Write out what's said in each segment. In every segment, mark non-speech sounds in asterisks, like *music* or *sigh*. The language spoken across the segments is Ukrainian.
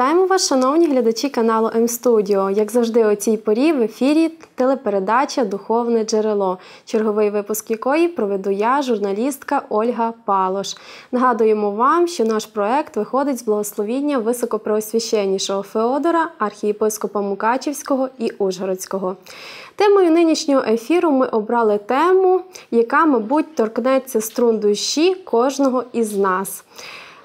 Вітаємо вас, шановні глядачі каналу М-Студіо. Як завжди, у цій порі в ефірі телепередача Духовне джерело, черговий випуск якої проведу я, журналістка Ольга Палош. Нагадуємо вам, що наш проект виходить з благословіння високопроосвященнішого Феодора, архієпископа Мукачівського і Ужгородського. Темою нинішнього ефіру ми обрали тему, яка, мабуть, торкнеться струн душі кожного із нас.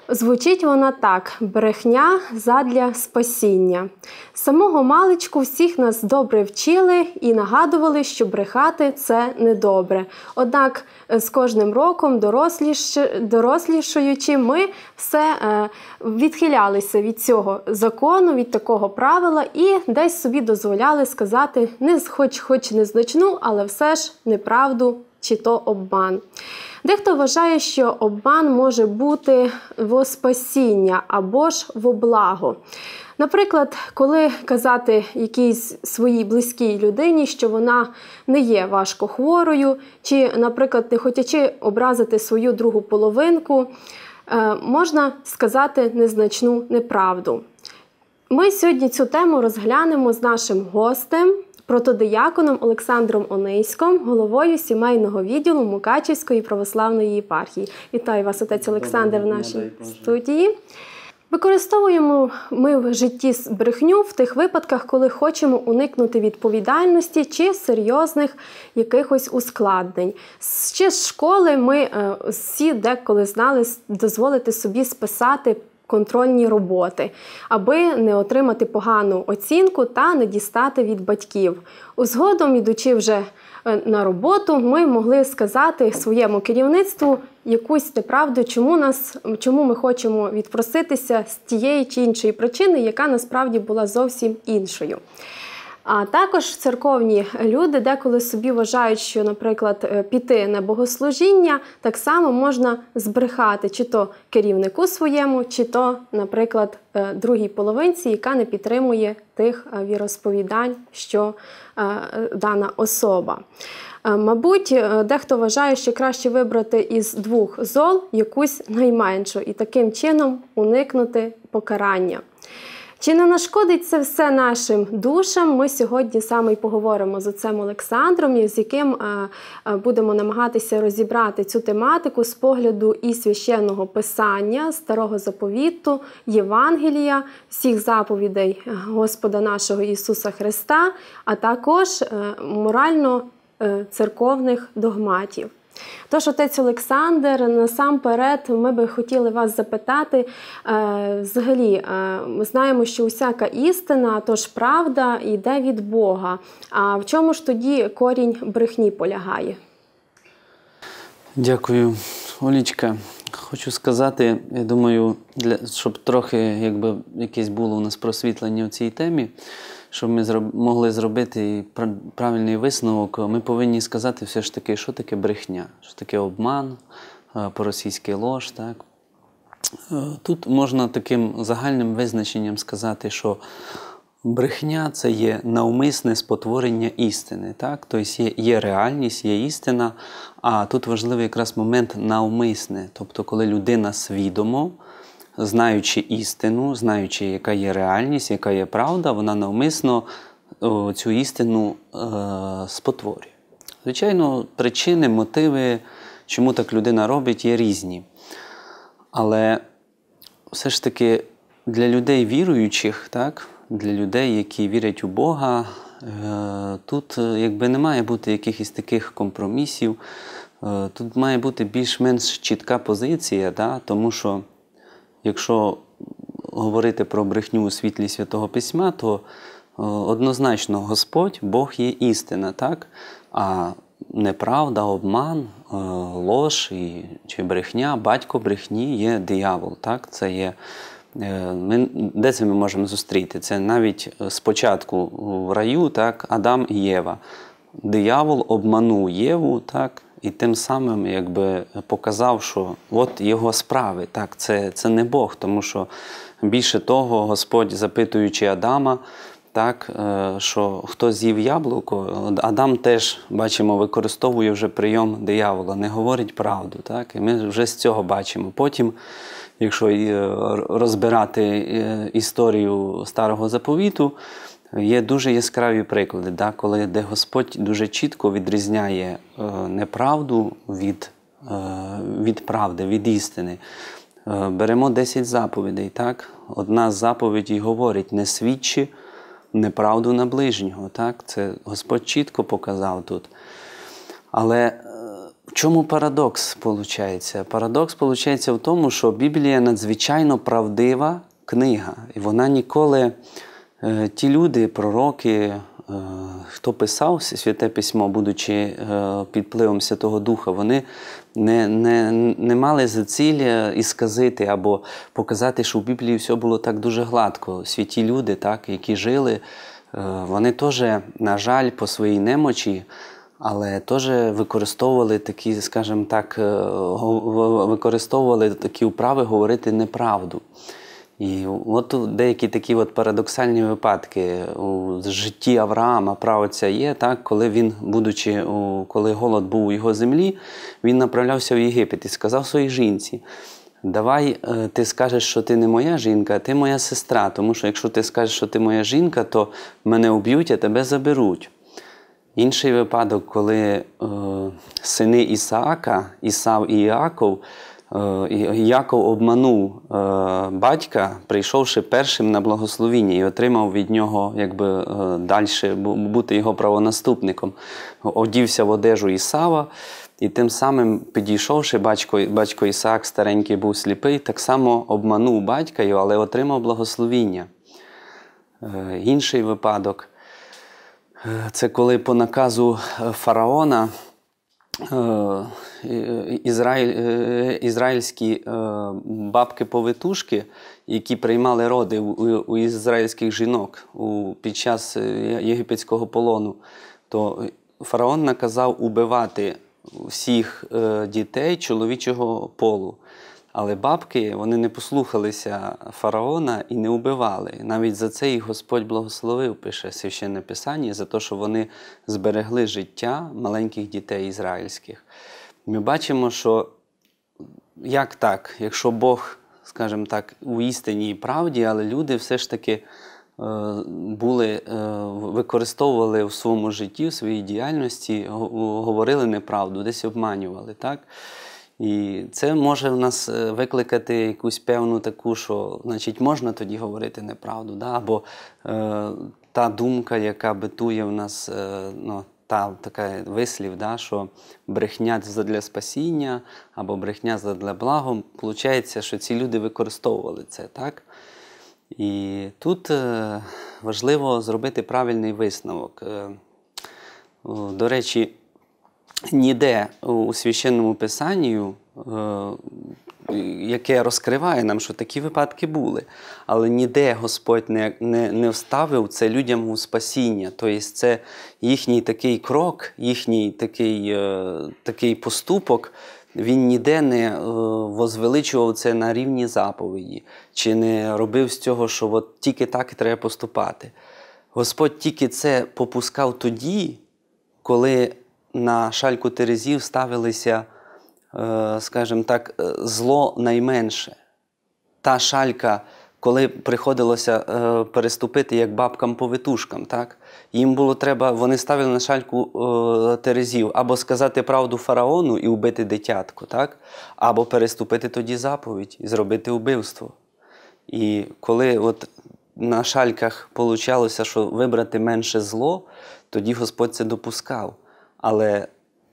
Звучить вона так: брехня задля спасіння. самого маличку всіх нас добре вчили і нагадували, що брехати це недобре. Однак е, з кожним роком, доросліш... дорослішуючи, ми все е, відхилялися від цього закону, від такого правила і десь собі дозволяли сказати не хоч, хоч незначну, але все ж неправду чи то обман. Дехто вважає, що обман може бути в спасіння або ж в благо. Наприклад, коли казати якійсь своїй близькій людині, що вона не є важко хворою, чи, наприклад, не хотячи образити свою другу половинку, е, можна сказати незначну неправду. Ми сьогодні цю тему розглянемо з нашим гостем протодияконом Олександром Онейськом, головою сімейного відділу Мукачівської православної єпархії. Вітаю вас, отець Олександр, в нашій студії. Використовуємо ми в житті брехню в тих випадках, коли хочемо уникнути відповідальності чи серйозних якихось ускладнень. Ще з школи ми е, всі деколи знали дозволити собі списати контрольні роботи, аби не отримати погану оцінку та не дістати від батьків. Узгодом, ідучи вже е, на роботу, ми могли сказати своєму керівництву якусь неправду, чому нас, чому ми хочемо відпроситися з тієї чи іншої причини, яка насправді була зовсім іншою. А також церковні люди деколи собі вважають, що, наприклад, е, піти на богослужіння так само можна збрехати, чи то керівнику своєму, чи то, наприклад, е, другій половинці, яка не підтримує тих е, віросповідань, що дана особа. Мабуть, дехто вважає, що краще вибрати із двох зол якусь найменшу і таким чином уникнути покарання. Чи не нашкодить це все нашим душам? Ми сьогодні саме й поговоримо з отцем Олександром, з яким е, е, будемо намагатися розібрати цю тематику з погляду і священного писання, старого заповіту, Євангелія, всіх заповідей е, Господа нашого Ісуса Христа, а також морально-церковних догматів. Тож, отець Олександр, насамперед, ми би хотіли вас запитати. Е, взагалі, е, ми знаємо, що усяка істина, тож правда, йде від Бога. А в чому ж тоді корінь брехні полягає? Дякую, Олічка. Хочу сказати, я думаю, для щоб трохи якби якесь було у нас просвітлення в цій темі щоб ми могли зробити правильний висновок, ми повинні сказати все ж таки, що таке брехня, що таке обман, е, по-російськи лож. Так? Е, тут можна таким загальним визначенням сказати, що брехня це є навмисне спотворення істини. Так? Тобто є, є реальність, є істина, а тут важливий якраз момент навмисне, тобто коли людина свідомо знаючи істину, знаючи, яка є реальність, яка є правда, вона навмисно цю істину е, спотворює. Звичайно, причини, мотиви, чому так людина робить, є різні. Але все ж таки для людей віруючих, так, для людей, які вірять у Бога, е, тут е, якби не має бути якихось таких компромісів, тут має бути більш-менш чітка позиція, так, тому що якщо говорити про брехню у світлі святого письма, то е, однозначно Господь, Бог є істина, так? А неправда, обман, е, лож і, чи брехня, батько брехні є диявол. Так? Це є е, ми, Де це ми можемо зустріти? Це навіть спочатку в раю, так, Адам і Єва. Диявол обманув Єву, так, і тим самим якби показав, що от його справи. Так, це це не Бог, тому що більше того, Господь, запитуючи Адама, так, е, що хто з'їв яблуко, Адам теж бачимо, використовує вже прийом диявола, не говорить правду. Так? І ми вже з цього бачимо. Потім, якщо е, розбирати е, історію старого заповіту, Є дуже яскраві приклади, да, коли де Господь дуже чітко відрізняє е, неправду від е, від правди, від істини. Е, беремо 10 заповідей. так? Одна з заповідей говорить: не свідчи неправду на ближнього. Так? Це Господь чітко показав тут. Але е, в чому парадокс виходить? Парадокс виходить в тому, що Біблія надзвичайно правдива книга, і вона ніколи. Е, ті люди, пророки, е, хто писав святе письмо, будучи е, під пливом Святого Духа, вони не не, не мали за ціль і сказити або показати, що в Біблії все було так дуже гладко. Святі люди, так, які жили, вони теж, на жаль, по своїй немочі. Але теж використовували такі, скажімо так, використовували такі вправи говорити неправду. І от деякі такі от парадоксальні випадки у житті Авраама, правоця є, так, коли він, будучи, коли голод був у його землі, він направлявся в Єгипет і сказав своїй жінці: Давай е, ти скажеш, що ти не моя жінка, а ти моя сестра. Тому що якщо ти скажеш, що ти моя жінка, то мене уб'ють, а тебе заберуть. Інший випадок, коли е, сини Ісаака, Ісав і Іаков, Е, Яков обманув е, батька, прийшовши першим на благословіння, і отримав від нього, якби е, далі бути його правонаступником. Одівся в одежу Ісава, і тим самим, підійшовши, батько батько Ісаак, старенький був сліпий, так само обманув батька, але отримав благословіння. Інший випадок це коли по наказу фараона Е, е, ізраїль, е, ізраїльські бабки-повитушки, які приймали роди у, у ізраїльських жінок у, під час єгипетського полону, то фараон наказав убивати всіх дітей чоловічого полу. Але бабки вони не послухалися фараона і не убивали. Навіть за це і Господь благословив, пише священне писання, за те, що вони зберегли життя маленьких дітей ізраїльських. Ми бачимо, що як так, якщо Бог, скажімо так, у істині і правді, але люди все ж таки е, були, е, використовували в своєму житті, в своїй діяльності, говорили неправду, десь обманювали. так? І це може в нас е, викликати якусь певну таку, що значить можна тоді говорити неправду, да? або е, та думка, яка битує в нас, е, ну, та така вислів, да? що брехня для спасіння або брехня для благо, виходить, що ці люди використовували це. так? І тут е, важливо зробити правильний висновок. Е, до речі, ніде у священному писанню, е, яке розкриває нам, що такі випадки були, але ніде Господь не не, не вставив це людям у спасіння. Тобто, це їхній такий крок, їхній такий, е, такий поступок. Він ніде не е, возвеличував це на рівні заповіді, чи не робив з цього, що от тільки так і треба поступати. Господь тільки це попускав тоді, коли на шальку Терезів ставилися, е, скажімо так, е, зло найменше. Та шалька, коли приходилося е, переступити як бабкам-повитушкам, так? їм було треба, вони ставили на шальку Терезів або сказати правду фараону і вбити дитятку, так? або переступити тоді заповідь і зробити вбивство. І коли от на шальках вийшло, що вибрати менше зло, тоді Господь це допускав. Але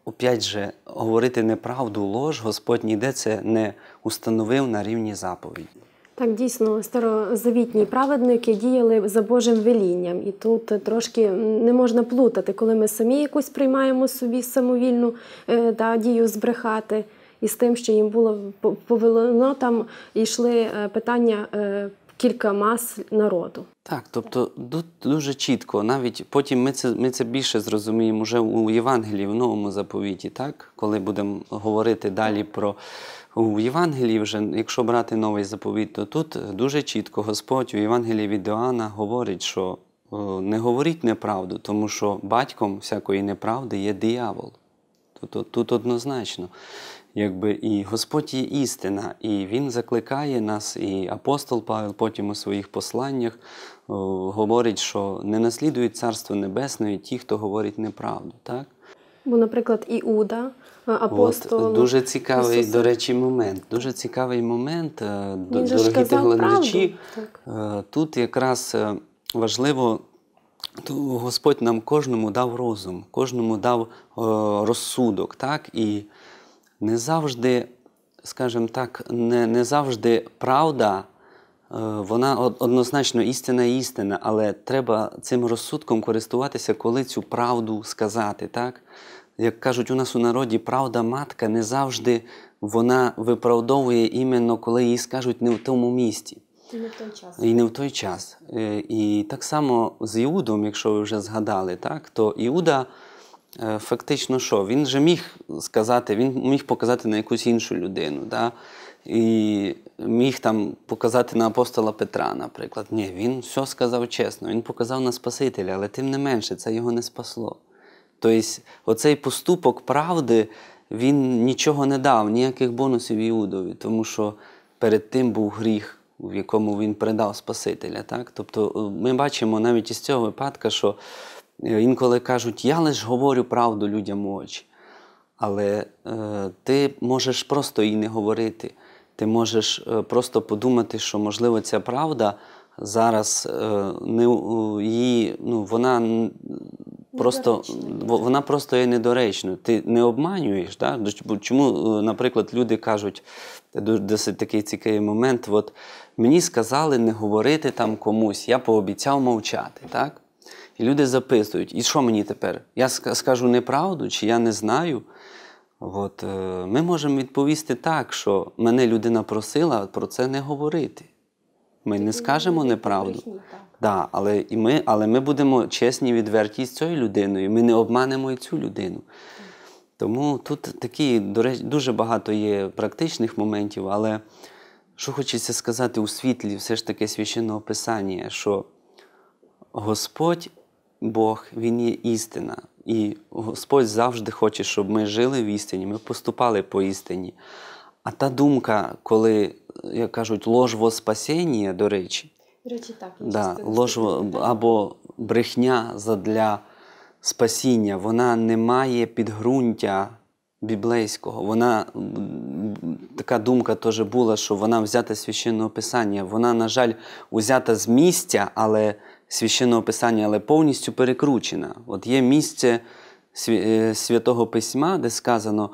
опять же, говорити неправду, лож, Господь ніде це не установив на рівні заповіді. Так, дійсно, старозавітні праведники діяли за Божим велінням, і тут трошки не можна плутати, коли ми самі якусь приймаємо собі самовільну та е, дію збрехати, і з тим, що їм було повелено, ну, там йшли е, питання е, кілька мас народу. Так, тобто тут дуже чітко, навіть потім ми це ми це більше зрозуміємо вже у Євангелії, в новому заповіті, так коли будемо говорити далі про у Євангелії, вже якщо брати новий заповіт, то тут дуже чітко Господь у Євангелії від Іоанна говорить, що не говоріть неправду, тому що батьком всякої неправди є диявол. Тут, тобто тут однозначно якби і Господь є істина, і Він закликає нас, і апостол Павел потім у своїх посланнях говорить, що не наслідують Царство Небесне ті, хто говорить неправду. так? Бо, наприклад, Іуда, е, апостол. От, Дуже цікавий, Ісуса. до речі, момент. Дуже цікавий момент, е, Він дорогі телеглядачі. Е, тут якраз важливо, Господь нам кожному дав розум, кожному дав розсудок. так? І не завжди, скажімо так, не не завжди правда, е, вона однозначно істина істина, але треба цим розсудком користуватися, коли цю правду сказати. так? Як кажуть у нас у народі, правда матка не завжди вона виправдовує іменно, коли її скажуть не в тому місті. І не в той час. І не в той час. Е, і так само з Іудом, якщо ви вже згадали, так, то Іуда. Е, фактично, що він же міг сказати, він міг показати на якусь іншу людину, да? і міг там показати на апостола Петра, наприклад. Ні, він все сказав чесно, він показав на Спасителя, але тим не менше, це його не спасло. Тобто, оцей поступок правди він нічого не дав, ніяких бонусів Іудові, тому що перед тим був гріх, в якому він предав Спасителя. Так? Тобто е, ми бачимо навіть із цього випадка, що. Е, інколи кажуть, я лише говорю правду людям у очі. Але е, ти можеш просто і не говорити. Ти можеш е, просто подумати, що можливо ця правда зараз е, не її, ну вона просто вона просто є недоречною. Ти не обманюєш. Так? Чому, е, наприклад, люди кажуть досить такий цікавий момент: от мені сказали не говорити там комусь, я пообіцяв мовчати. так? І люди записують, і що мені тепер? Я скажу неправду, чи я не знаю. От, е, Ми можемо відповісти так, що мене людина просила про це не говорити. Ми не скажемо неправду. Да, але і ми але ми будемо чесні, відверті з цією людиною. Ми не обманемо і цю людину. Тому тут такі, до речі, дуже багато є практичних моментів, але що хочеться сказати у світлі, все ж таки священного писання, що Господь Бог, Він є істина. І Господь завжди хоче, щоб ми жили в істині, ми поступали по істині. А та думка, коли, як кажуть, ложь во спасіння, до речі, речі да, ложь або брехня задля спасіння, вона не має підґрунтя біблейського. Вона така думка теж була, що вона взята з священного писання. Вона, на жаль, узята з місця, але священного писання, але повністю перекручена. От є місце е, святого письма, де сказано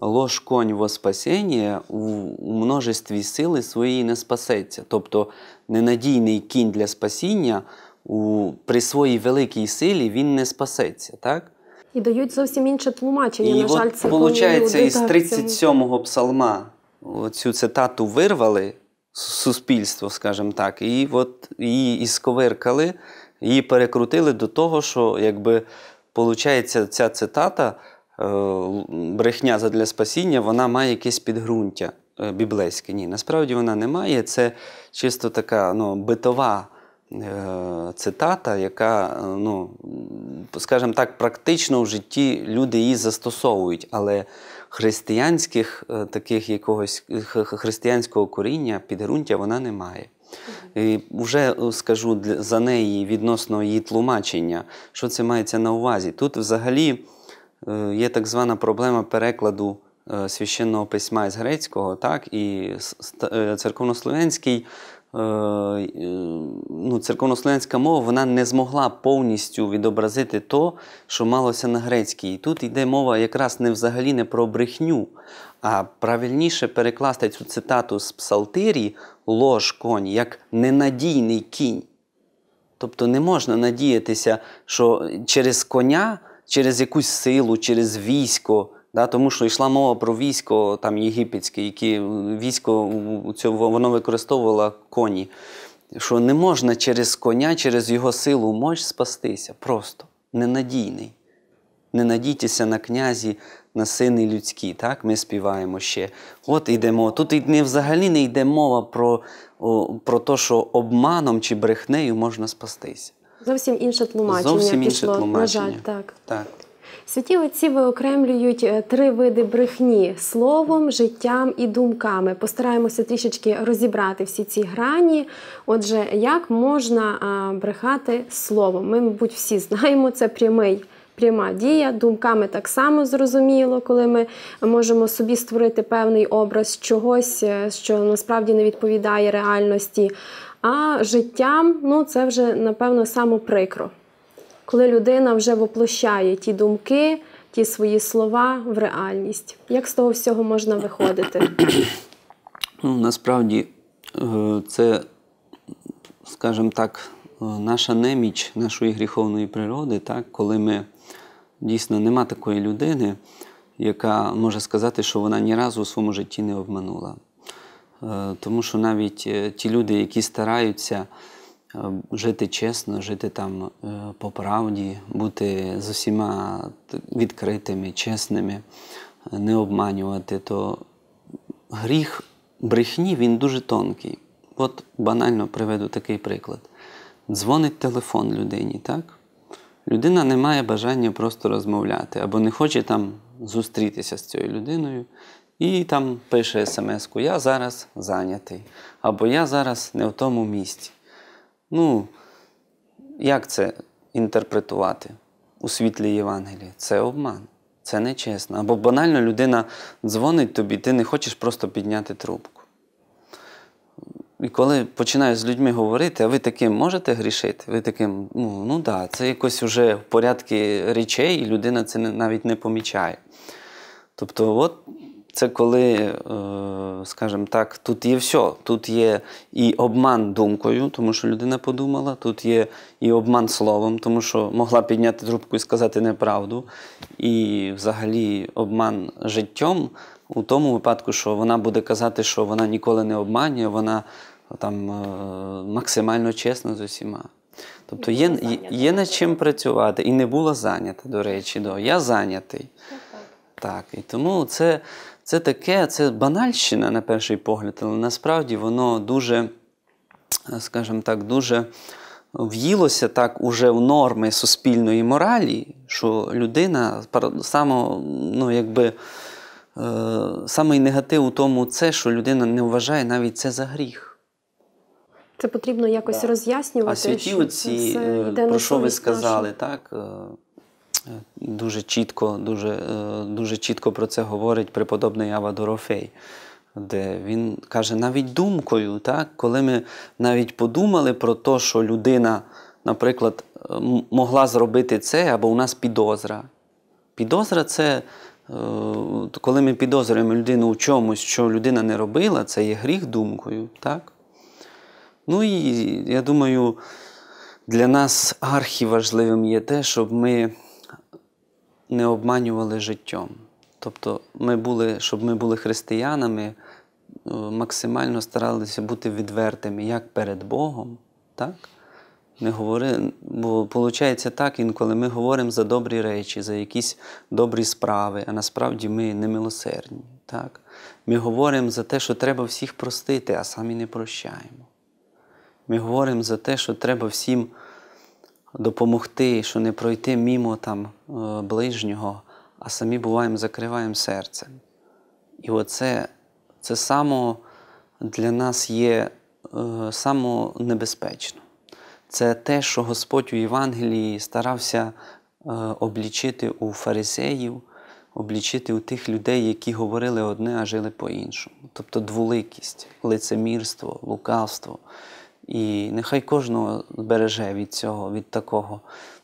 лож, конь во спасіння у множестві сили своєї не спасеться. Тобто ненадійний кінь для спасіння у, при своїй великій силі він не спасеться. так? І дають зовсім інше тлумачення. І на жаль, це виходить, із 37-го псалма цю цитату вирвали суспільство, скажімо так. І от її ісковиркали, її перекрутили до того, що якби виходить, ця цитата е, брехня задля спасіння, вона має якесь підґрунтя е, біблейське. Ні, насправді вона не має. Це чисто така ну, битова. Е, цитата, яка, ну, скажімо так, практично в житті люди її застосовують, але християнських е, таких якогось е, християнського коріння підґрунтя вона не має. І Вже е, скажу за неї відносно її тлумачення, що це мається на увазі. Тут взагалі є так звана проблема перекладу священного письма з грецького, так, і церковнослов'янський Е, е, ну, церковнослов'янська мова вона не змогла повністю відобразити то, що малося на грецькій. І тут йде мова якраз не взагалі не про брехню, а правильніше перекласти цю цитату з Псалтирі лож конь як ненадійний кінь. Тобто не можна надіятися, що через коня, через якусь силу, через військо Да, Тому що йшла мова про військо там єгипетське, які військо воно використовувало коні. Що не можна через коня, через його силу мощ спастися. Просто ненадійний. Не надійтеся на князі, на сини людські. Так ми співаємо ще. От йдемо. Тут не взагалі не йде мова про, про те, що обманом чи брехнею можна спастися. Зовсім інше тлумачення. Зовсім інше пішло, тлумачення. На жаль, так. так. Святі отці виокремлюють е, три види брехні словом, життям і думками. Постараємося трішечки розібрати всі ці грані. Отже, як можна брехати словом? Ми, мабуть, всі знаємо, це прямий. Пряма дія, думками так само зрозуміло, коли ми можемо собі створити певний образ чогось, е, що насправді не відповідає реальності. А життям ну це вже напевно самоприкро. прикро коли людина вже воплощає ті думки, ті свої слова в реальність. Як з того всього можна виходити? Ну, насправді, е, це, скажімо так, е, наша неміч нашої гріховної природи, так, коли ми дійсно нема такої людини, яка може сказати, що вона ні разу у своєму житті не обманула. Е, тому що навіть ті люди, які стараються Е, жити чесно, жити там е, по правді, бути з усіма відкритими, чесними, е, не обманювати, то гріх брехні він дуже тонкий. От банально приведу такий приклад. Дзвонить телефон людині, так? Людина не має бажання просто розмовляти або не хоче там зустрітися з цією людиною. І там пише смс-ку Я зараз зайнятий, або я зараз не в тому місці. Ну, як це інтерпретувати у світлі Євангелії? Це обман, це нечесно. Або банально людина дзвонить тобі, ти не хочеш просто підняти трубку. І коли починаєш з людьми говорити, а ви таким можете грішити? Ви таким, ну ну да, це якось вже в порядку речей, і людина це навіть не помічає. Тобто, от це коли, е, скажімо так, тут є все. Тут є і обман думкою, тому що людина подумала, тут є і обман словом, тому що могла підняти трубку і сказати неправду. І взагалі обман життям у тому випадку, що вона буде казати, що вона ніколи не обманює, вона е, там е, максимально чесна з усіма. Тобто є є над чим працювати, і не була зайнята, до речі, до я зайнятий. Ну, так, і тому це. Це таке, це банальщина на перший погляд, але насправді воно дуже, е, скажімо так, дуже в'їлося так уже в норми суспільної моралі, що людина само, ну, якби, е, самий негатив у тому це, що людина не вважає навіть це за гріх. Це потрібно якось да. роз'яснювати. А святі оці, е, про що ви сказали, наші. так? дуже чітко дуже, е, дуже чітко про це говорить преподобний Ава Дорофей, де він каже, навіть думкою, так, коли ми навіть подумали про те, що людина, наприклад, могла зробити це, або у нас підозра. Підозра це. Е, коли ми підозрюємо людину у чомусь, що людина не робила, це є гріх думкою. так? Ну і я думаю, для нас архіважливим є те, щоб ми не обманювали життям. Тобто, ми були, щоб ми були християнами, е, максимально старалися бути відвертими як перед Богом, так? Не говори, бо виходить так, інколи ми говоримо за добрі речі, за якісь добрі справи, а насправді ми немилосердні. Так? Ми говоримо за те, що треба всіх простити, а самі не прощаємо. Ми говоримо за те, що треба всім допомогти, що не пройти мімо там е, ближнього, а самі буваємо, закриваємо серце. І оце це само для нас є е, само небезпечно. Це те, що Господь у Євангелії старався е, облічити у фарисеїв, облічити у тих людей, які говорили одне, а жили по-іншому. Тобто двуликість, лицемірство, лукавство. І нехай кожного збереже від цього, від такого.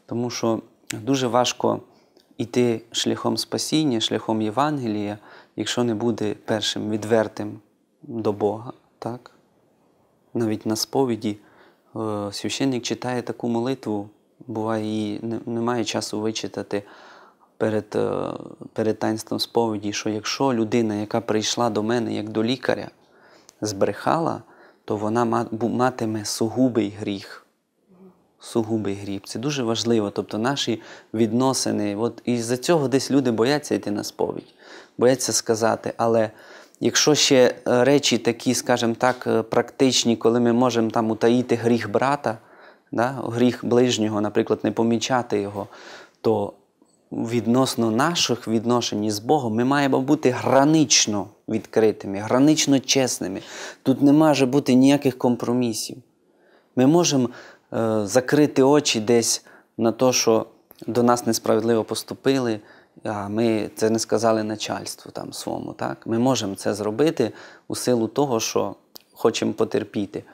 Тому що дуже важко йти шляхом спасіння, шляхом Євангелія, якщо не буде першим відвертим до Бога. так? Навіть на сповіді е, священник читає таку молитву, буває, її немає часу вичитати перед е, перед таїнством сповіді, що якщо людина, яка прийшла до мене як до лікаря, збрехала, то вона матиме сугубий гріх. Сугубий гріх. Це дуже важливо. Тобто наші відносини. От І за цього десь люди бояться йти на сповідь, бояться сказати. Але якщо ще е, речі такі, скажімо так, е, практичні, коли ми можемо там утаїти гріх брата, да, гріх ближнього, наприклад, не помічати його, то відносно наших відношень з Богом, ми маємо бути гранично відкритими, гранично чесними. Тут не може бути ніяких компромісів. Ми можемо е, закрити очі десь на те, що до нас несправедливо поступили, а ми це не сказали начальству там своєму. Так? Ми можемо це зробити у силу того, що хочемо потерпіти.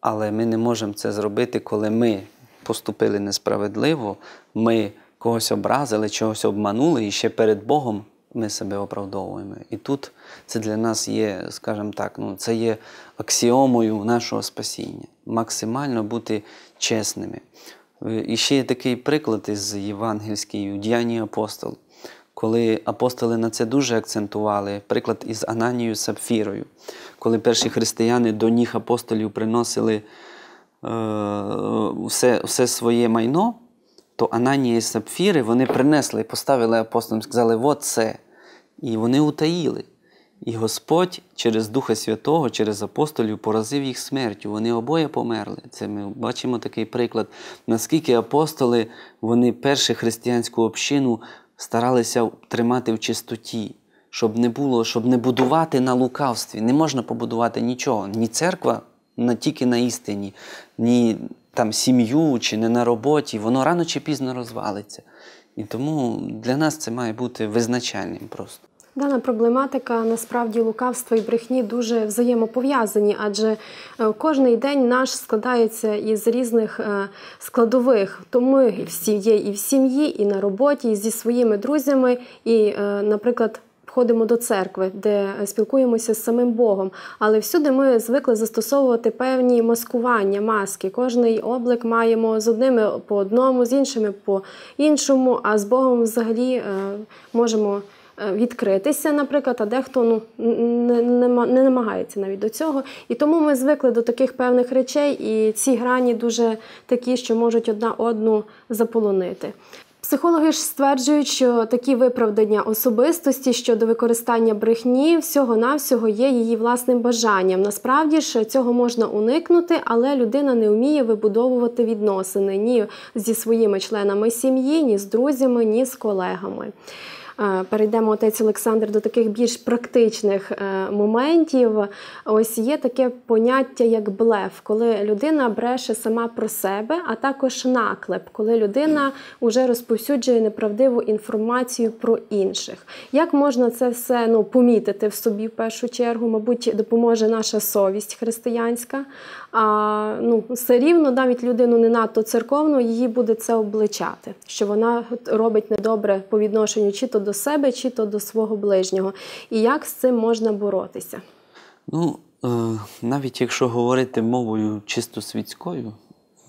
Але ми не можемо це зробити, коли ми поступили несправедливо. ми когось образили, чогось обманули, і ще перед Богом ми себе оправдовуємо. І тут це для нас є, скажімо так, ну це є аксіомою нашого спасіння. Максимально бути чесними. Е, і ще є такий приклад із Євангельської у апостол, коли апостоли на це дуже акцентували, приклад із Ананією Сапфірою, коли перші християни до ніг апостолів приносили е, все, е, все своє майно то Ананія і Сапфіри вони принесли і поставили апостолам, сказали, «Во це. І вони утаїли. І Господь через Духа Святого, через апостолів поразив їх смертю. Вони обоє померли. Це ми бачимо такий приклад, наскільки апостоли, вони першу християнську общину старалися тримати в чистоті, щоб не було, щоб не будувати на лукавстві. Не можна побудувати нічого. Ні церква на тільки на істині, ні там сім'ю чи не на роботі, воно рано чи пізно розвалиться. І тому для нас це має бути визначальним просто. Дана проблематика насправді лукавства і брехні дуже взаємопов'язані, адже е, кожний день наш складається із різних е, складових. То ми всі є і в сім'ї, і на роботі, і зі своїми друзями, і, е, наприклад, ходимо до церкви, де спілкуємося з самим Богом. Але всюди ми звикли застосовувати певні маскування, маски. Кожний облик маємо з одними по одному, з іншими по іншому. А з Богом взагалі е, можемо. Е, відкритися, наприклад, а дехто ну не, не, не намагається навіть до цього. І тому ми звикли до таких певних речей, і ці грані дуже такі, що можуть одна одну заполонити. Психологи ж стверджують, що такі виправдання особистості щодо використання брехні всього навсього є її власним бажанням. Насправді ж цього можна уникнути, але людина не вміє вибудовувати відносини ні зі своїми членами сім'ї, ні з друзями, ні з колегами. Е, перейдемо отець Олександр до таких більш практичних е, моментів. Ось є таке поняття як блеф, коли людина бреше сама про себе, а також наклеп, коли людина вже розповсюджує неправдиву інформацію про інших. Як можна це все ну, помітити в собі в першу чергу? Мабуть, допоможе наша совість християнська а ну, все рівно навіть людину не надто церковну, її буде це обличати, що вона робить недобре по відношенню чи то до себе, чи то до свого ближнього. І як з цим можна боротися? Ну, е, навіть якщо говорити мовою чисто світською,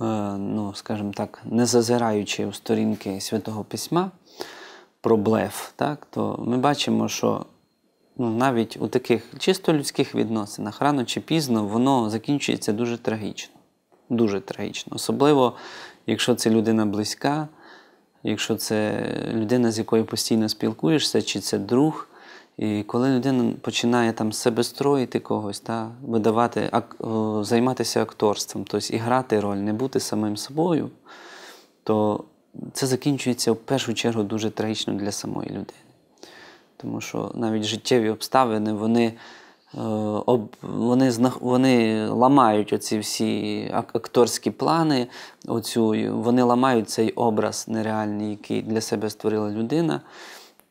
е, ну, скажімо так, не зазираючи у сторінки Святого Письма про блеф, так, то ми бачимо, що навіть у таких чисто людських відносинах рано чи пізно воно закінчується дуже трагічно. Дуже трагічно. Особливо, якщо це людина близька, якщо це людина, з якою постійно спілкуєшся, чи це друг. І коли людина починає там себе строїти когось, та, видавати, ак, о, займатися акторством, тобто і грати роль, не бути самим собою, то це закінчується в першу чергу дуже трагічно для самої людини. Тому що навіть життєві обставини вони е, об, вони, вони ламають оці всі акторські плани, оцю, вони ламають цей образ нереальний, який для себе створила людина.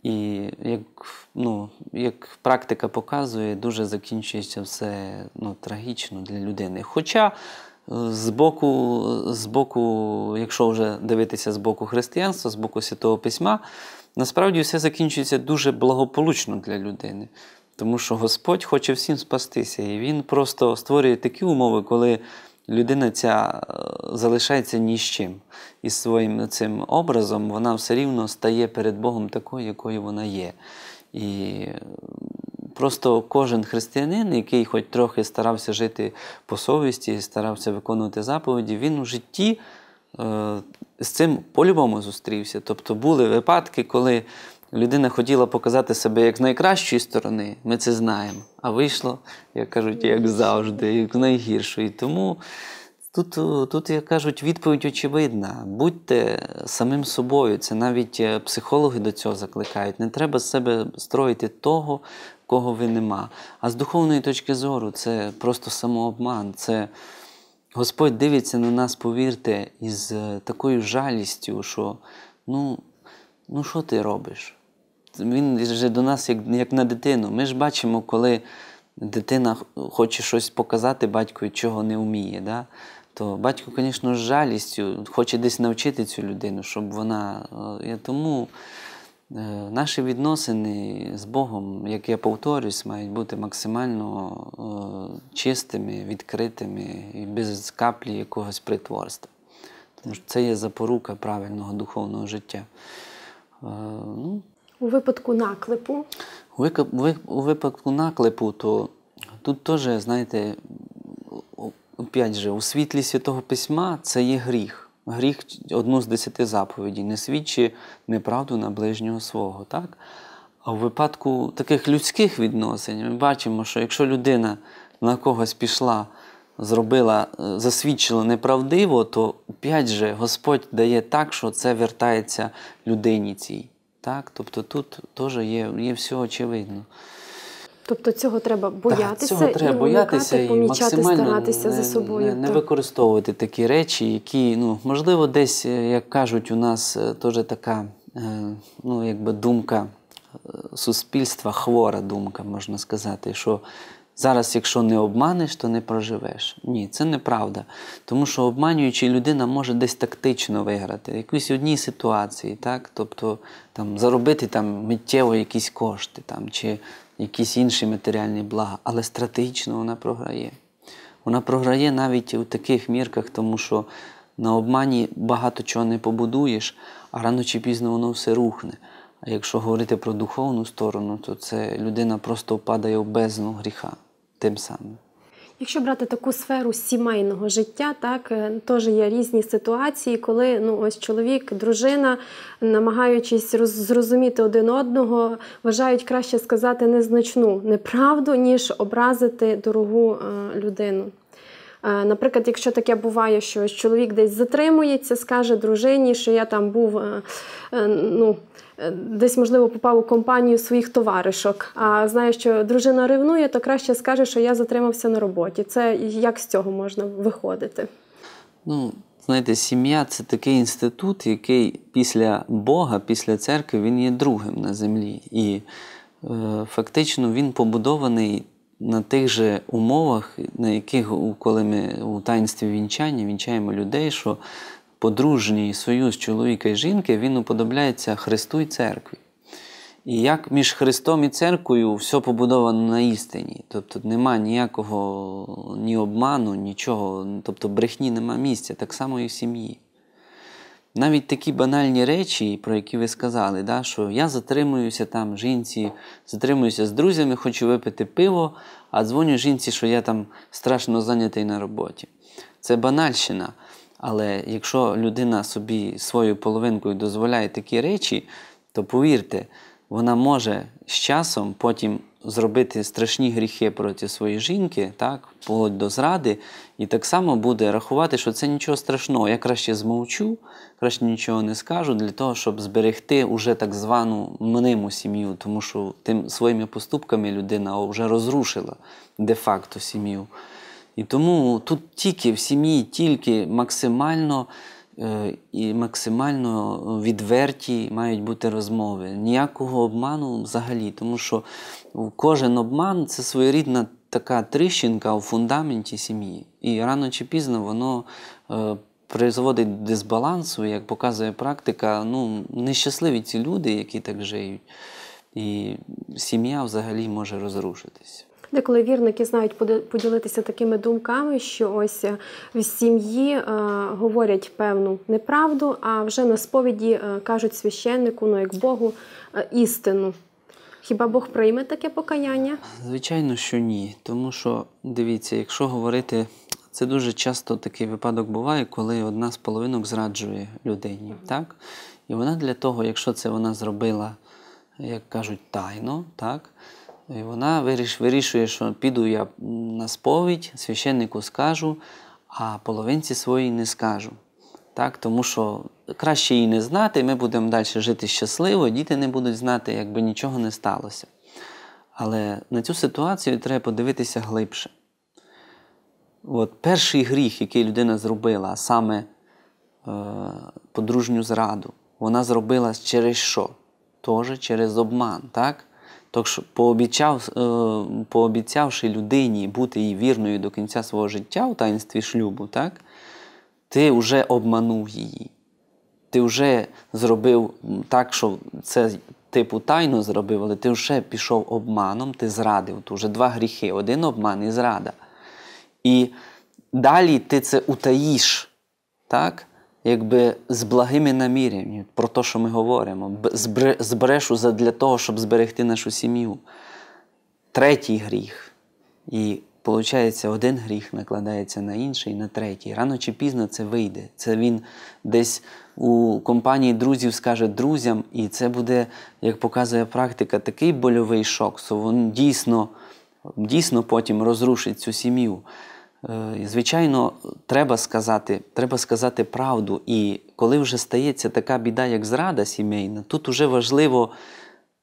І як ну, як практика показує, дуже закінчується все ну, трагічно для людини. Хоча е, з боку, з боку, якщо вже дивитися з боку християнства, з боку Святого Письма, Насправді все закінчується дуже благополучно для людини, тому що Господь хоче всім спастися, і Він просто створює такі умови, коли людина ця е, залишається ні з чим. І своїм цим образом вона все рівно стає перед Богом такою, якою вона є. І е, Просто кожен християнин, який хоч трохи старався жити по совісті, старався виконувати заповіді, він у житті е, з цим по-любому зустрівся. Тобто були випадки, коли людина хотіла показати себе як з найкращої сторони, ми це знаємо. А вийшло, як кажуть, як завжди, як з найгіршої. Тому тут, тут, як кажуть, відповідь очевидна. Будьте самим собою. Це навіть е, психологи до цього закликають. Не треба з себе строїти того, кого ви нема. А з духовної точки зору це просто самообман. це Господь дивиться на нас, повірте, із е, такою жалістю, що ну, ну що ти робиш? Він вже до нас, як, як на дитину. Ми ж бачимо, коли дитина хоче щось показати батьку, чого не вміє. Да? То батько, звісно, з жалістю хоче десь навчити цю людину, щоб вона. Е, я тому Е, наші відносини з Богом, як я повторюсь, мають бути максимально е, чистими, відкритими і без каплі якогось притворства. Тому що це є запорука правильного духовного життя. Е, ну, У випадку наклепу? У випадку наклепу, то тут теж, знаєте, опять же, у світлі святого письма це є гріх гріх одну з десяти заповідей, не свідчи неправду на ближнього свого. Так? А в випадку таких людських відносин ми бачимо, що якщо людина на когось пішла, зробила, е, засвідчила неправдиво, то опять же Господь дає так, що це вертається людині цій. Так? Тобто тут теж є, є все очевидно. Тобто цього треба боятися, Так, цього треба і боятися і помічати, максимально старатися не, за собою. Не, не використовувати такі речі, які ну можливо, десь е, як кажуть, у нас е, теж така е, ну якби думка суспільства, хвора думка, можна сказати, що зараз, якщо не обманеш, то не проживеш. Ні, це неправда. Тому що обманюючи людина може десь тактично виграти, в якійсь одній ситуації, так тобто там заробити там миттєво якісь кошти там чи якісь інші матеріальні блага, але стратегічно вона програє. Вона програє навіть у таких мірках, тому що на обмані багато чого не побудуєш, а рано чи пізно воно все рухне. А якщо говорити про духовну сторону, то це людина просто впадає в бездну гріха тим самим. Якщо брати таку сферу сімейного життя, так е, теж є різні ситуації, коли ну ось чоловік, дружина, намагаючись роз, зрозуміти один одного, вважають краще сказати незначну неправду, ніж образити дорогу е, людину. Е, наприклад, якщо таке буває, що чоловік десь затримується, скаже дружині, що я там був. Е, е, ну, Десь, можливо, попав у компанію своїх товаришок, а знає, що дружина ревнує, то краще скаже, що я затримався на роботі. Це як з цього можна виходити? Ну, знаєте, сім'я це такий інститут, який після Бога, після церкви, він є другим на землі. І е, фактично він побудований на тих же умовах, на яких коли ми у таїнстві вінчання вінчаємо людей, що подружній союз чоловіка і жінки він уподобляється Христу і церкві. І як між Христом і церквою все побудовано на істині. Тобто нема ніякого ні обману, нічого, тобто брехні нема місця, так само і в сім'ї. Навіть такі банальні речі, про які ви сказали, да, що я затримуюся там жінці, затримуюся з друзями, хочу випити пиво, а дзвоню жінці, що я там страшно зайнятий на роботі. Це банальщина. Але якщо людина собі своєю половинкою дозволяє такі речі, то повірте, вона може з часом потім зробити страшні гріхи проти своєї жінки, так, вплоть до зради, і так само буде рахувати, що це нічого страшного. Я краще змовчу, краще нічого не скажу для того, щоб зберегти уже так звану мниму сім'ю, тому що тим своїми поступками людина вже розрушила де-факто сім'ю. І тому тут тільки в сім'ї, тільки максимально. Е, і максимально відверті мають бути розмови. Ніякого обману взагалі, тому що кожен обман це своєрідна така тріщинка у фундаменті сім'ї. І рано чи пізно воно е, призводить дисбалансу, як показує практика, ну, нещасливі ці люди, які так жиють. І сім'я взагалі може розрушитися. Деколи вірники знають поділитися такими думками, що ось е, в сім'ї е, говорять певну неправду, а вже на сповіді е, кажуть священнику, ну як Богу, е, істину. Хіба Бог прийме таке покаяння? Звичайно, що ні. Тому що дивіться, якщо говорити, це дуже часто такий випадок буває, коли одна з половинок зраджує людині. Mm -hmm. так? І вона для того, якщо це вона зробила, як кажуть, тайно, так? І вона вирішує, що піду я на сповідь, священнику скажу, а половинці своїй не скажу. Так, Тому що краще її не знати, ми будемо далі жити щасливо, діти не будуть знати, якби нічого не сталося. Але на цю ситуацію треба подивитися глибше. От Перший гріх, який людина зробила, а саме е, подружню зраду, вона зробила через що? Тоже через обман. так? Тож, пообіцяв, е, пообіцявши людині бути їй вірною до кінця свого життя у таїнстві шлюбу, так? ти вже обманув її. Ти вже зробив так, що це типу тайно зробив, але ти вже пішов обманом, ти зрадив. Тут вже два гріхи: один обман і зрада. І далі ти це утаїш, так? Якби з благими наміряннями про те, що ми говоримо, збрешу для того, щоб зберегти нашу сім'ю. Третій гріх. І Получається, один гріх накладається на інший, на третій. Рано чи пізно це вийде. Це він десь у компанії друзів скаже друзям, і це буде, як показує практика, такий больовий шок, що він дійсно дійсно потім розрушить цю сім'ю. Е, звичайно, треба сказати, треба сказати правду. І коли вже стається така біда, як зрада сімейна, тут вже важливо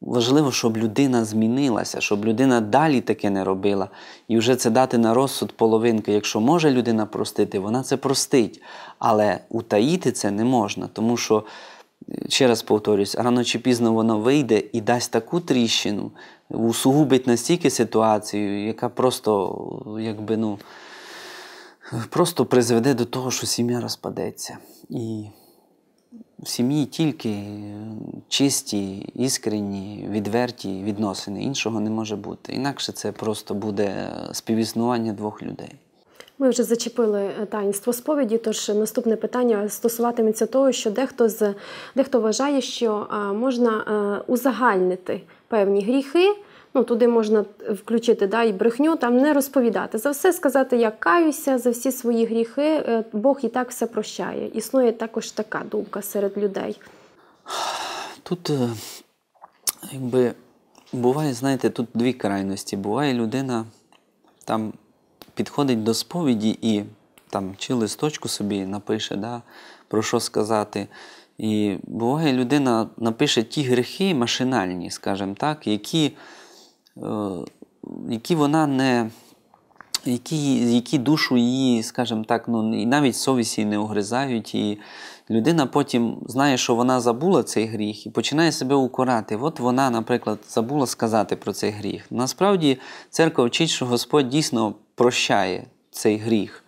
важливо, щоб людина змінилася, щоб людина далі таке не робила. І вже це дати на розсуд половинки. Якщо може людина простити, вона це простить. Але утаїти це не можна, тому що. Е, ще раз повторюсь, рано чи пізно воно вийде і дасть таку тріщину, усугубить настільки ситуацію, яка просто якби, ну, просто призведе до того, що сім'я розпадеться. І в сім'ї тільки чисті, іскренні, відверті відносини. Іншого не може бути. Інакше це просто буде співіснування двох людей. Ми вже зачепили е, таїнство сповіді. Тож наступне питання стосуватиметься того, що дехто з дехто вважає, що можна е, узагальнити певні гріхи ну туди можна е, включити да, і брехню, там не розповідати. За все сказати, я каюся за всі свої гріхи, е, Бог і так все прощає. Існує також така думка серед людей. Тут, е, якби, буває, знаєте, тут дві крайності. Буває, людина там підходить до сповіді і там чи листочку собі напише, да, про що сказати. І буває, людина напише ті гріхи машинальні, скажімо так, які Е, які вона не. Які які душу її, скажімо так, ну і навіть совісті не огризають, і людина потім знає, що вона забула цей гріх, і починає себе укорати. От вона, наприклад, забула сказати про цей гріх. Насправді церква вчить, що Господь дійсно прощає цей гріх.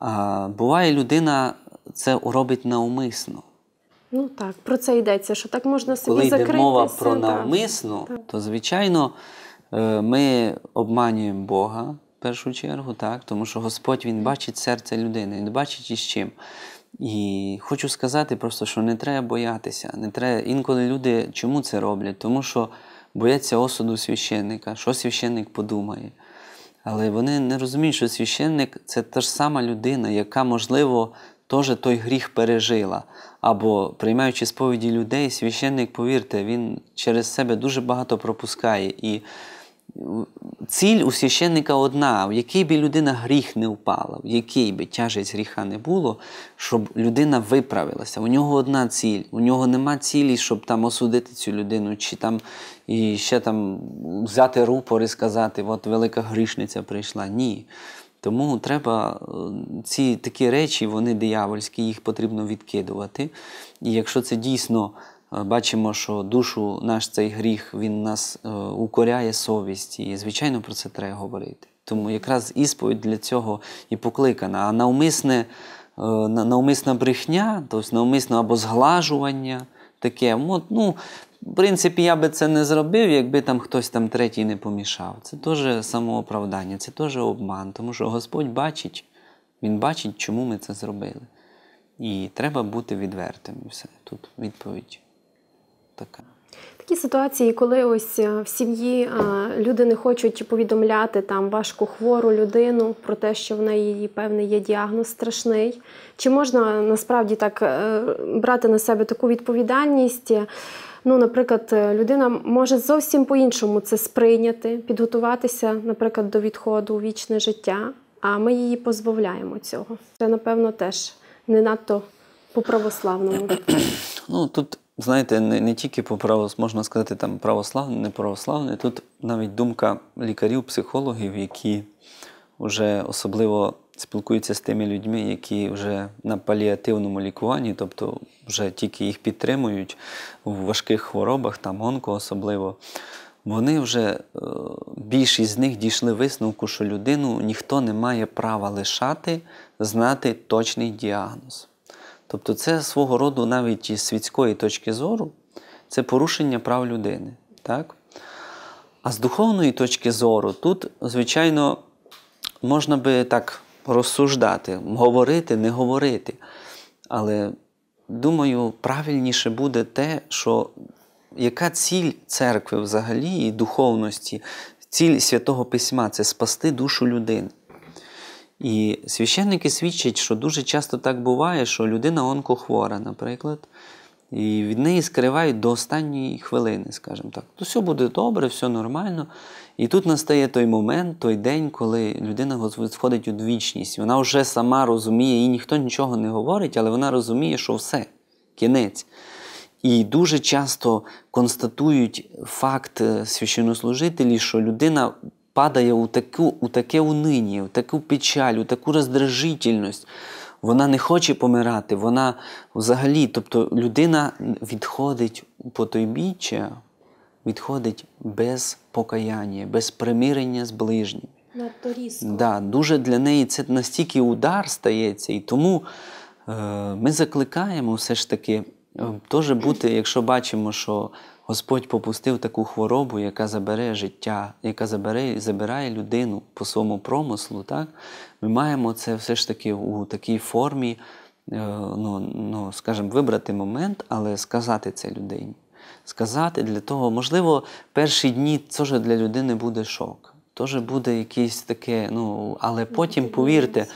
А, Буває, людина це робить навмисно. Ну так, про це йдеться, що так можна собі закрити. Коли йде мова про навмисну, так. то звичайно е, ми обманюємо Бога в першу чергу, так? тому що Господь Він бачить серце людини, він бачить із чим. І хочу сказати просто, що не треба боятися. Не треба... Інколи люди чому це роблять? Тому що бояться осуду священника, що священник подумає. Але вони не розуміють, що священник це та ж сама людина, яка, можливо, теж той гріх пережила. Або приймаючи сповіді людей, священник, повірте, він через себе дуже багато пропускає. І е, ціль у священника одна, в який би людина гріх не впала, в який би тяжесть гріха не було, щоб людина виправилася. У нього одна ціль, у нього нема цілі, щоб там осудити цю людину, чи там і ще там взяти рупор і сказати, от велика грішниця прийшла. Ні. Тому треба е, ці такі речі, вони диявольські, їх потрібно відкидувати. І якщо це дійсно е, бачимо, що душу наш цей гріх він нас е, укоряє совість, і звичайно про це треба говорити. Тому якраз ісповідь для цього і покликана. А навмисне, навмисна брехня, тобто навмисне або зглажування. Таке, ну принципі, я би це не зробив, якби там хтось там третій не помішав. Це теж самооправдання, це теж обман, тому що Господь бачить, Він бачить, чому ми це зробили. І треба бути відвертим. все. Тут відповідь така. Такі ситуації, коли ось е, в сім'ї е, люди не хочуть повідомляти там важку хвору людину про те, що в неї певний є діагноз страшний. Чи можна насправді так е, брати на себе таку відповідальність? ну, наприклад, е, людина може зовсім по-іншому це сприйняти, підготуватися, наприклад, до відходу у вічне життя, а ми її позбавляємо цього. Це, напевно, теж не надто по-православному. *clears throat* Ну, тут, знаєте, не не тільки по православному, можна сказати, там православне, не православне. Тут навіть думка лікарів, психологів, які вже особливо спілкуються з тими людьми, які вже на паліативному лікуванні, тобто вже тільки їх підтримують у важких хворобах, там гонку, особливо. Вони вже е, більшість з них дійшли висновку, що людину ніхто не має права лишати знати точний діагноз. Тобто, це свого роду, навіть із світської точки зору, це порушення прав людини. Так? А з духовної точки зору, тут, звичайно, можна би так розсуждати, говорити, не говорити. Але думаю, правильніше буде те, що яка ціль церкви взагалі і духовності, ціль святого письма це спасти душу людини. І священники свідчать, що дуже часто так буває, що людина онкохвора, наприклад. І від неї скривають до останньої хвилини, скажімо так. То все буде добре, все нормально. І тут настає той момент, той день, коли людина входить у двічність. Вона вже сама розуміє, їй ніхто нічого не говорить, але вона розуміє, що все, кінець. І дуже часто констатують факт е, священнослужителі, що людина падає у таку, у таке унині, у таку печаль, у таку роздражительність вона не хоче помирати, вона взагалі, тобто людина відходить по той біччя, відходить без покаяння, без примирення з ближнім. Надто різко. Да, Дуже для неї це настільки удар стається. І тому е, ми закликаємо все ж таки. Е, теж бути, якщо бачимо, що Господь попустив таку хворобу, яка забере життя, яка забере забирає людину по своєму промислу, так? ми маємо це все ж таки у такій формі, е, ну, ну, скажімо, вибрати момент, але сказати це людині. Сказати для того, можливо, перші дні теж для людини буде шок, теж буде якесь таке, ну, але потім повірте.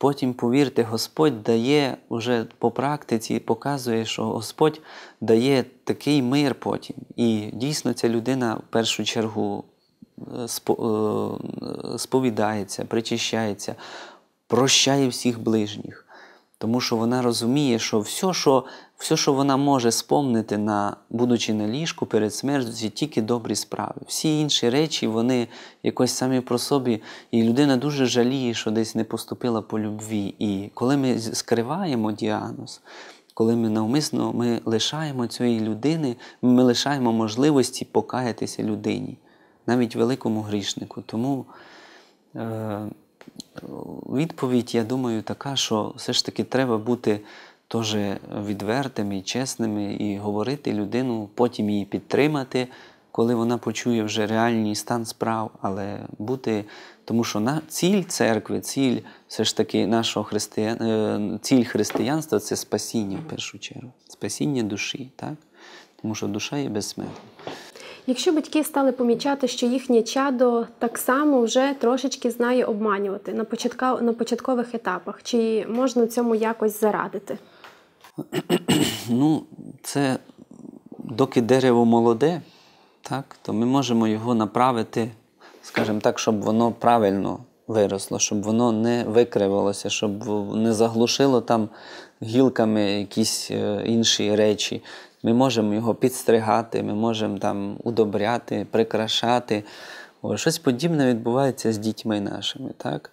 Потім, повірте, Господь дає уже по практиці, показує, що Господь дає такий мир потім. І дійсно ця людина в першу чергу е, е, сповідається, причищається, прощає всіх ближніх тому що вона розуміє, що все, що все, що вона може спомнити, на, будучи на ліжку перед смертю, це тільки добрі справи. Всі інші речі, вони якось самі про собі, і людина дуже жаліє, що десь не поступила по любві. І коли ми скриваємо діагноз, коли ми навмисно ми лишаємо цієї людини, ми лишаємо можливості покаятися людині, навіть великому грішнику. Тому. Е відповідь, я думаю, така, що все ж таки треба бути теж відвертими, чесними і говорити людину, потім її підтримати, коли вона почує вже реальний стан справ, але бути. Тому що на ціль церкви, ціль все ж таки нашого християн, е, ціль християнства це спасіння в першу чергу, спасіння душі, так? Тому що душа є безсмертна. Якщо батьки стали помічати, що їхнє чадо так само вже трошечки знає обманювати на початка на початкових етапах, чи можна цьому якось зарадити? *clears throat* Ну, це доки дерево молоде, так, то ми можемо його направити, скажімо так, щоб воно правильно виросло, щоб воно не викривалося, щоб не заглушило там гілками якісь е, інші речі. Ми можемо його підстригати, ми можемо там удобряти, прикрашати. О, щось подібне відбувається з дітьми нашими. так?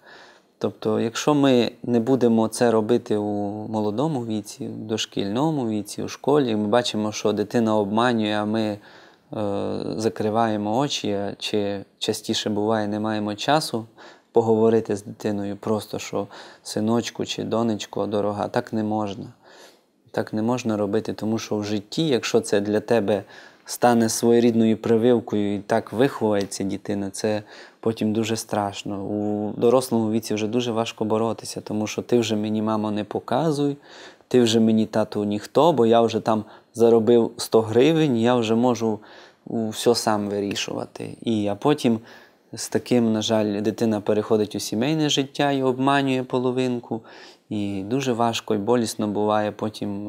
Тобто, якщо ми не будемо це робити у молодому віці, у дошкільному віці, у школі, ми бачимо, що дитина обманює, а ми е, закриваємо очі, чи частіше буває, не маємо часу поговорити з дитиною, просто що синочку чи донечко дорога, так не можна. Так не можна робити, тому що в житті, якщо це для тебе стане своєрідною прививкою і так виховається дитина, це потім дуже страшно. У дорослому віці вже дуже важко боротися, тому що ти вже мені, мамо, не показуй, ти вже мені, тату, ніхто, бо я вже там заробив 100 гривень, я вже можу все сам вирішувати. І а потім. З таким, на жаль, дитина переходить у сімейне життя і обманює половинку, і дуже важко і болісно буває потім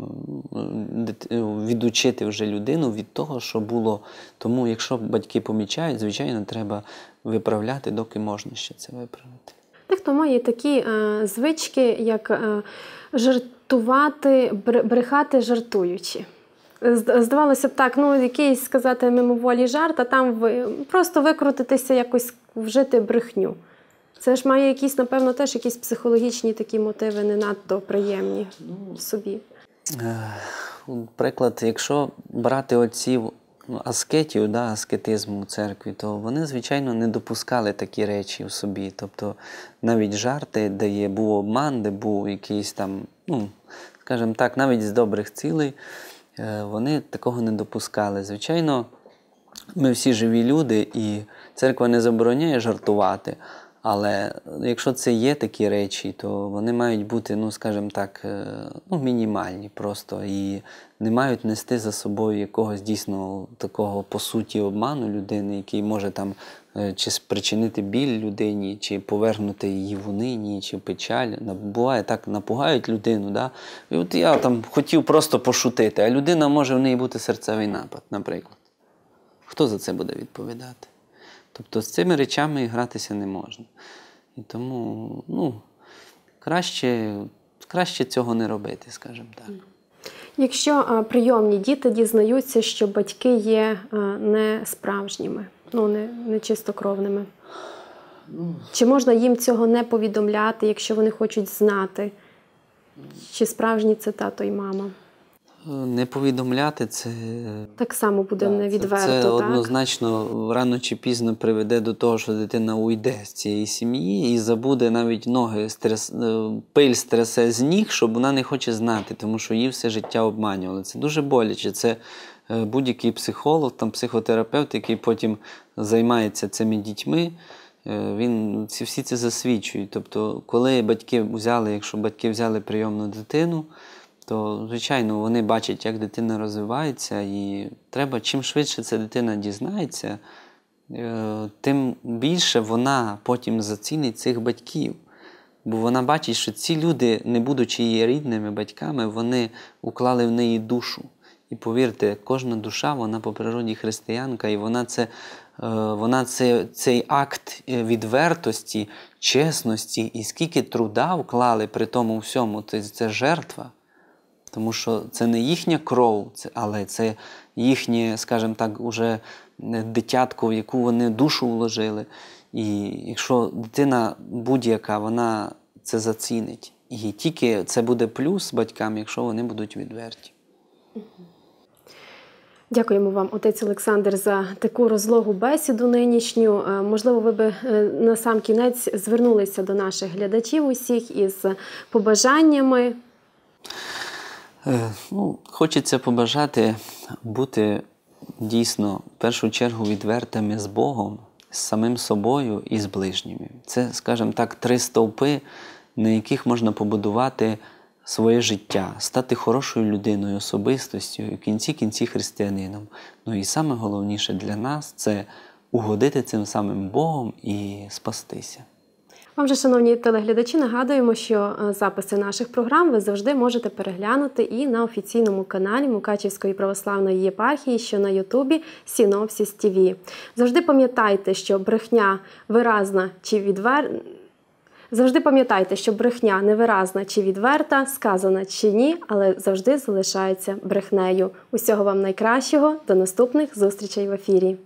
е, відучити вже людину від того, що було. Тому, якщо батьки помічають, звичайно, треба виправляти, доки можна ще це виправити. Дехто має такі е, звички, як е, жартувати, брехати жартуючи. Здавалося б, так, ну якийсь сказати мимоволі жарт, а там ви просто викрутитися, якось вжити брехню. Це ж має якісь, напевно, теж якісь психологічні такі мотиви, не надто приємні в ну, собі. Е, Приклад, якщо брати отців ну, аскетів, да, аскетизму у церкві, то вони, звичайно, не допускали такі речі в собі. Тобто навіть жарти, де є був обман, де був якийсь там, ну, скажімо так, навіть з добрих цілей, е, вони такого не допускали. Звичайно, ми всі живі люди, і церква не забороняє жартувати. Але ну, якщо це є такі речі, то вони мають бути, ну скажімо так, е, ну, мінімальні просто і не мають нести за собою якогось дійсно такого по суті обману людини, який може там е, чи спричинити біль людині, чи повернути її в унині, чи печаль. Буває так, напугають людину. Да? І от я там хотів просто пошутити, а людина може в неї бути серцевий напад, наприклад. Хто за це буде відповідати? Тобто з цими речами гратися не можна. І тому ну, краще краще цього не робити, скажімо так. Якщо прийомні діти дізнаються, що батьки є не справжніми, ну не, не чистокровними, чи можна їм цього не повідомляти, якщо вони хочуть знати, чи справжні це тато і мама? Не повідомляти це так само буде не відверто. Це, це однозначно рано чи пізно приведе до того, що дитина уйде з цієї сім'ї і забуде навіть ноги стрес, е, пиль стресе з ніг, щоб вона не хоче знати, тому що її все життя обманювали. Це дуже боляче. Це е, будь-який психолог, там психотерапевт, який потім займається цими дітьми. Е, він ці всі це засвідчують. Тобто, коли батьки взяли, якщо батьки взяли прийомну дитину. То, звичайно, вони бачать, як дитина розвивається, і треба чим швидше ця дитина дізнається, е, тим більше вона потім зацінить цих батьків. Бо вона бачить, що ці люди, не будучи її рідними батьками, вони уклали в неї душу. І повірте, кожна душа, вона по природі християнка, і вона це, е, вона це, цей акт е, відвертості, чесності, і скільки труда вклали при тому всьому, це, це жертва тому що це не їхня кров, це, але це їхнє, скажімо так, уже е, дитятко, в яку вони душу вложили. І якщо дитина будь-яка, вона це зацінить. І тільки це буде плюс батькам, якщо вони будуть відверті. Дякуємо вам, отець Олександр, за таку розлогу бесіду нинішню. Е, можливо, ви би е, на сам кінець звернулися до наших глядачів усіх із побажаннями. Е, ну, Хочеться побажати бути дійсно в першу чергу відвертими з Богом, з самим собою і з ближніми. Це, скажімо так, три стовпи, на яких можна побудувати своє життя, стати хорошою людиною, особистостю і в кінці кінці християнином. Ну і найголовніше для нас це угодити цим самим Богом і спастися. Вам же, шановні телеглядачі, нагадуємо, що е, записи наших програм ви завжди можете переглянути і на офіційному каналі Мукачівської православної єпархії, що на Ютубі Сінопсіс ТВ. Завжди пам'ятайте, що брехня виразна чи відверта. Завжди пам'ятайте, що брехня невиразна чи відверта, сказана чи ні, але завжди залишається брехнею. Усього вам найкращого, до наступних зустрічей в ефірі.